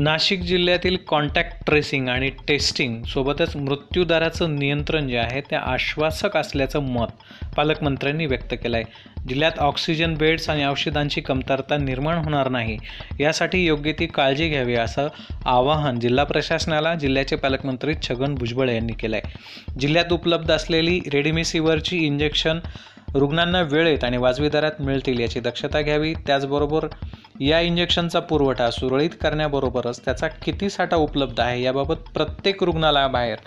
नाशिक जिल्ह्यातील contact tracing आणि testing सोबतच मृत्यूदराचं नियंत्रण जे आहे ते आश्वासक असल्याचं मत पालकमंत्र्यांनी व्यक्त केलं आहे जिल्ह्यात ऑक्सिजन बेड्स आणि औषधांची कमतरता निर्माण होणार नाही यासाठी योग्य ती काळजी घ्यावी असं आवाहन जिल्हा प्रशासनाला जिल्ह्याचे पालकमंत्री छगन भुजबळ यांनी केलं आहे जिल्ह्यात उपलब्ध असलेली रेडिमिसिवरची इंजेक्शन रुग्णांना वेळेत आणि वाजवी दरात मिळतील याची दक्षता घ्यावी त्याचबरोबर या इंजेक्शनचा पुरवठा सुरळीत करण्याबरोबरच त्याचा किती साठा उपलब्ध आहे याबाबत प्रत्येक रुग्णालयाबाहेर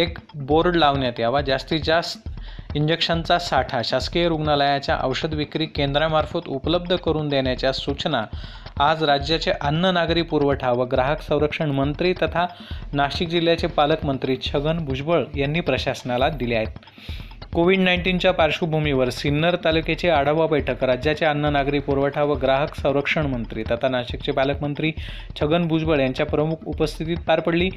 एक बोर्ड लावण्यात यावा जास्तीत जास्त इंजेक्शनचा साठा शासकीय रुग्णालयाच्या औषध विक्री केंद्रामार्फत उपलब्ध करून देण्याच्या सूचना आज राज्याचे अन्न नागरी पुरवठा व ग्राहक संरक्षण मंत्री तथा नाशिक जिल्ह्याचे पालकमंत्री छगन भुजबळ यांनी प्रशासनाला दिल्या आहेत कोविड नाईन्टीनच्या पार्श्वभूमीवर सिन्नर तालुक्याची आढावा बैठक राज्याचे अन्न नागरी पुरवठा व ग्राहक संरक्षण मंत्री तथा नाशिकचे पालकमंत्री छगन भुजबळ यांच्या प्रमुख उपस्थितीत पार पडली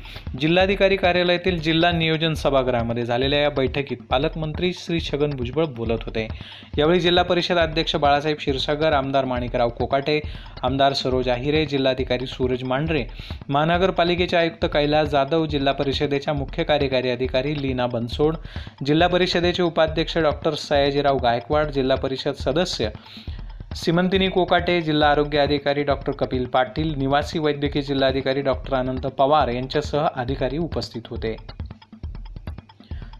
जिल्हाधिकारी कार्यालयातील जिल्हा नियोजन सभागृहामध्ये झालेल्या या बैठकीत पालकमंत्री श्री छगन भुजबळ बोलत होते यावेळी जिल्हा परिषद अध्यक्ष बाळासाहेब क्षीरसागर आमदार माणिकराव कोकाटे आमदार सरोज आहिरे जिल्हाधिकारी सूरज मांढरे महानगरपालिकेचे आयुक्त कैलास जाधव जिल्हा परिषदेच्या मुख्य कार्यकारी अधिकारी लीना बनसोड जिल्हा परिषदेचे उपाध्यक्ष डॉक्टर सयाजीराव गायकवाड जिल्हा परिषद सदस्य सिमंतिनी कोकाटे जिल्हा आरोग्य अधिकारी डॉक्टर कपिल पाटील निवासी वैद्यकीय जिल्हाधिकारी डॉक्टर अनंत पवार यांच्यासह अधिकारी उपस्थित होते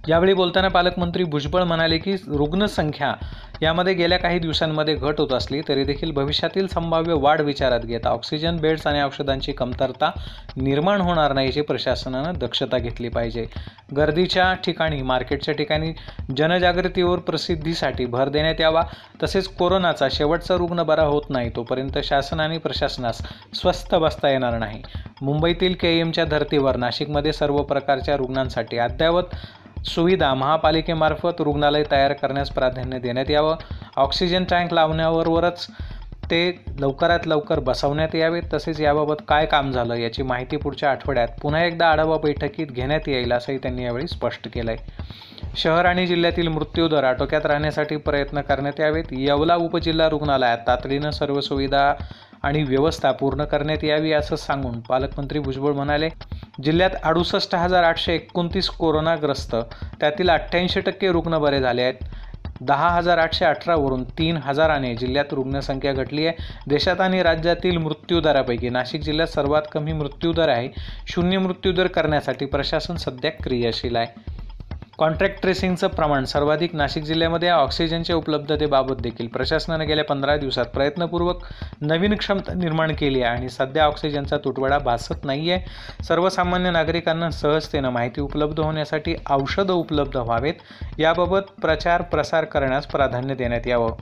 यावेळी बोलताना पालकमंत्री भुजबळ म्हणाले की रुग्णसंख्या यामध्ये गेल्या काही दिवसांमध्ये घट होत असली तरी देखील भविष्यातील संभाव्य वाढ विचारात घेता ऑक्सिजन बेड्स आणि औषधांची कमतरता निर्माण होणार नाही याची प्रशासनानं दक्षता घेतली पाहिजे गर्दीच्या ठिकाणी मार्केटच्या ठिकाणी जनजागृतीवर प्रसिद्धीसाठी भर देण्यात यावा तसेच कोरोनाचा शेवटचा रुग्ण बरा होत नाही तोपर्यंत शासन आणि प्रशासनास स्वस्थ बसता येणार नाही मुंबईतील के एमच्या धर्तीवर नाशिकमध्ये सर्व प्रकारच्या रुग्णांसाठी अद्ययावत सुविधा महापालिकेमार्फत रुग्णालय तयार करण्यास प्राधान्य देण्यात यावं ऑक्सिजन टँक लावण्याबरोबरच ते लवकरात लवकर बसवण्यात यावेत तसेच याबाबत काय काम झालं याची माहिती पुढच्या आठवड्यात पुन्हा एकदा आढावा बैठकीत घेण्यात येईल असंही त्यांनी यावेळी स्पष्ट केलं आहे शहर आणि जिल्ह्यातील मृत्यूदर आटोक्यात राहण्यासाठी प्रयत्न करण्यात यावेत येवला उपजिल्हा रुग्णालयात तातडीनं सर्व सुविधा आणि व्यवस्था पूर्ण करण्यात यावी असं सांगून पालकमंत्री भुजबळ म्हणाले जिल्ह्यात अडुसष्ट हजार आठशे एकोणतीस कोरोनाग्रस्त त्यातील अठ्ठ्याऐंशी टक्के रुग्ण बरे झाले आहेत दहा हजार आठशे अठरावरून तीन हजाराने जिल्ह्यात रुग्णसंख्या घटली आहे देशात आणि राज्यातील मृत्यूदरापैकी नाशिक जिल्ह्यात सर्वात कमी मृत्यूदर आहे शून्य मृत्यूदर करण्यासाठी प्रशासन सध्या क्रियाशील आहे कॉन्ट्रॅक्ट ट्रेसिंगचं प्रमाण सर्वाधिक नाशिक जिल्ह्यामध्ये ऑक्सिजनच्या उपलब्धतेबाबत देखील प्रशासनानं गेल्या पंधरा दिवसात प्रयत्नपूर्वक नवीन क्षमता निर्माण केली आहे आणि सध्या ऑक्सिजनचा तुटवडा भासत नाही आहे सर्वसामान्य नागरिकांना सहजतेनं माहिती उपलब्ध होण्यासाठी औषधं उपलब्ध व्हावेत याबाबत प्रचार प्रसार करण्यास प्राधान्य देण्यात यावं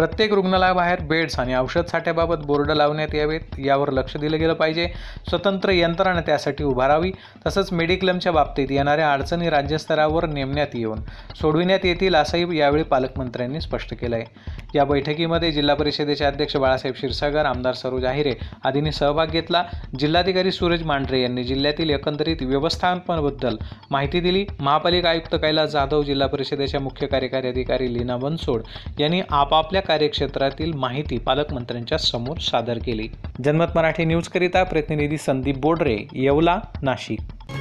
प्रत्येक रुग्णालयाबाहेर बेड्स आणि औषध साठ्याबाबत बोर्ड लावण्यात यावेत यावर लक्ष दिलं गेलं पाहिजे स्वतंत्र यंत्रणा त्यासाठी उभारावी तसंच मेडिक्लेमच्या बाबतीत येणाऱ्या अडचणी राज्यस्तरावर नेमण्यात येऊन सोडविण्यात येतील असंही यावेळी पालकमंत्र्यांनी स्पष्ट केलं आहे या बैठकीमध्ये जिल्हा परिषदेचे अध्यक्ष बाळासाहेब क्षीरसागर आमदार सरोज आहिरे आदींनी सहभाग घेतला जिल्हाधिकारी सूरज मांढरे यांनी जिल्ह्यातील एकंदरीत व्यवस्थापनाबद्दल माहिती दिली महापालिका आयुक्त कैलास जाधव जिल्हा परिषदेच्या मुख्य कार्यकारी अधिकारी लीना बनसोड यांनी आपापल्या कार्यक्षेत्रातील माहिती पालकमंत्र्यांच्या समोर सादर केली जनमत मराठी न्यूजकरिता प्रतिनिधी संदीप बोडरे येवला नाशिक